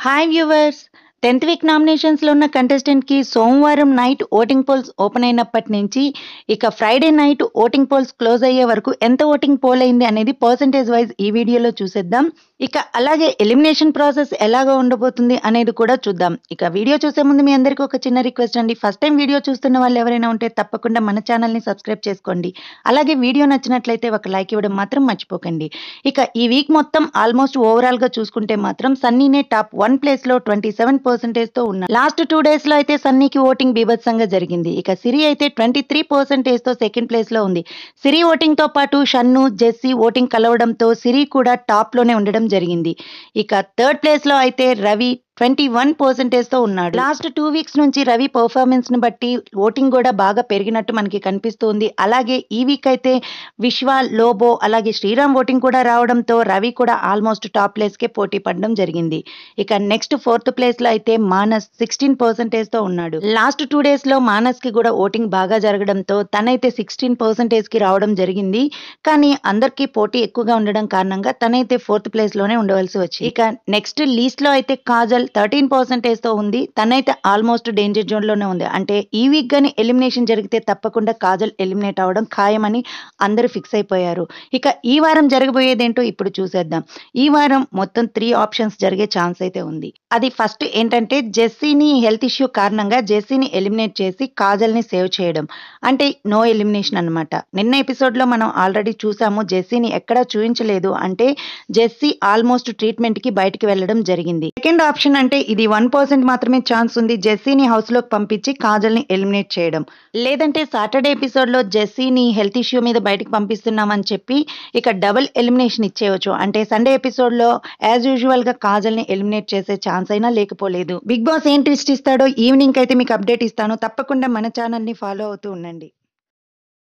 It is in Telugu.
hi viewers టెన్త్ వీక్ నామినేషన్స్లో ఉన్న కంటెస్టెంట్కి సోమవారం నైట్ ఓటింగ్ పోల్స్ ఓపెన్ అయినప్పటి నుంచి ఇక Friday night voting polls close అయ్యే వరకు ఎంత ఓటింగ్ పోల్ అయింది అనేది పర్సంటేజ్ వైజ్ ఈ వీడియోలో చూసేద్దాం ఇక అలాగే ఎలిమినేషన్ ప్రాసెస్ ఎలాగో ఉండబోతుంది అనేది కూడా చూద్దాం ఇక వీడియో చూసే ముందు మీ అందరికీ ఒక చిన్న రిక్వెస్ట్ అండి ఫస్ట్ టైం వీడియో చూస్తున్న వాళ్ళు ఎవరైనా ఉంటే తప్పకుండా మన ఛానల్ని సబ్స్క్రైబ్ చేసుకోండి అలాగే వీడియో నచ్చినట్లయితే ఒక లైక్ ఇవ్వడం మాత్రం మర్చిపోకండి ఇక ఈ వీక్ మొత్తం ఆల్మోస్ట్ ఓవరాల్గా చూసుకుంటే మాత్రం సన్నీనే టాప్ వన్ ప్లేస్లో ట్వంటీ సెవెన్ పర్సెంటేజ్ తో ఉన్నారు లాస్ట్ టూ డేస్ లో అయితే సన్నీకి ఓటింగ్ బీభత్సంగా జరిగింది ఇక సిరి అయితే ట్వంటీ త్రీ పర్సెంటేజ్ తో సెకండ్ ప్లేస్ లో ఉంది సిరి ఓటింగ్ తో పాటు షన్ను జెస్సీ ఓటింగ్ కలవడంతో సిరి కూడా టాప్ లోనే ఉండడం జరిగింది ఇక థర్డ్ ప్లేస్ లో అయితే రవి ట్వంటీ వన్ పర్సెంటేజ్తో ఉన్నాడు లాస్ట్ టూ వీక్స్ నుంచి రవి ను బట్టి ఓటింగ్ కూడా బాగా పెరిగినట్టు మనకి కనిపిస్తుంది అలాగే ఈ వీక్ అయితే విశ్వ లోబో అలాగే శ్రీరామ్ ఓటింగ్ కూడా రావడంతో రవి కూడా ఆల్మోస్ట్ టాప్ ప్లేస్ కే పోటీ పడడం జరిగింది ఇక నెక్స్ట్ ఫోర్త్ ప్లేస్లో అయితే మానస్ సిక్స్టీన్ పర్సెంటేజ్తో ఉన్నాడు లాస్ట్ టూ డేస్లో కి కూడా ఓటింగ్ బాగా జరగడంతో తనైతే సిక్స్టీన్ పర్సెంటేజ్ కి రావడం జరిగింది కానీ అందరికీ పోటీ ఎక్కువగా ఉండడం కారణంగా తనైతే ఫోర్త్ ప్లేస్ లోనే ఉండవలసి వచ్చింది ఇక నెక్స్ట్ లీస్ట్లో అయితే కాజల్ థర్టీన్ పర్సెంటేజ్తో ఉంది తనైతే ఆల్మోస్ట్ డేంజర్ జోన్లోనే ఉంది అంటే ఈ వీక్ కానీ ఎలిమినేషన్ జరిగితే తప్పకుండా కాజల్ ఎలిమినేట్ అవ్వడం ఖాయమని అందరూ ఫిక్స్ అయిపోయారు ఇక ఈ వారం జరగబోయేదేంటో ఇప్పుడు చూసేద్దాం ఈ వారం మొత్తం త్రీ ఆప్షన్స్ జరిగే ఛాన్స్ అయితే ఉంది అది ఫస్ట్ ఏంటంటే జెస్సీని హెల్త్ ఇష్యూ కారణంగా జెస్సీని ఎలిమినేట్ చేసి కాజల్ని సేవ్ చేయడం అంటే నో ఎలిమినేషన్ అనమాట నిన్న ఎపిసోడ్లో మనం ఆల్రెడీ చూసాము జెస్సీని ఎక్కడా చూపించలేదు అంటే జెస్సీ ఆల్మోస్ట్ ట్రీట్మెంట్కి బయటికి వెళ్ళడం జరిగింది సెకండ్ ఆప్షన్ అంటే ఇది వన్ పర్సెంట్ మాత్రమే ఛాన్స్ ఉంది జెస్సీని హౌస్లోకి పంపించి కాజల్ని ఎలిమినేట్ చేయడం లేదంటే సాటర్డే ఎపిసోడ్లో జెస్సీని హెల్త్ ఇష్యూ మీద బయటకు పంపిస్తున్నామని చెప్పి ఇక డబుల్ ఎలిమినేషన్ ఇచ్చేయవచ్చు అంటే సండే ఎపిసోడ్లో యాజ్ యూజువల్గా కాజల్ని ఎలిమినేట్ చేసే ఛాన్స్ అయినా లేకపోలేదు బిగ్ బాస్ ఏం ట్విస్ట్ ఇస్తాడో ఈవినింగ్ అయితే మీకు అప్డేట్ ఇస్తాను తప్పకుండా మన ఛానల్ని ఫాలో అవుతూ ఉండండి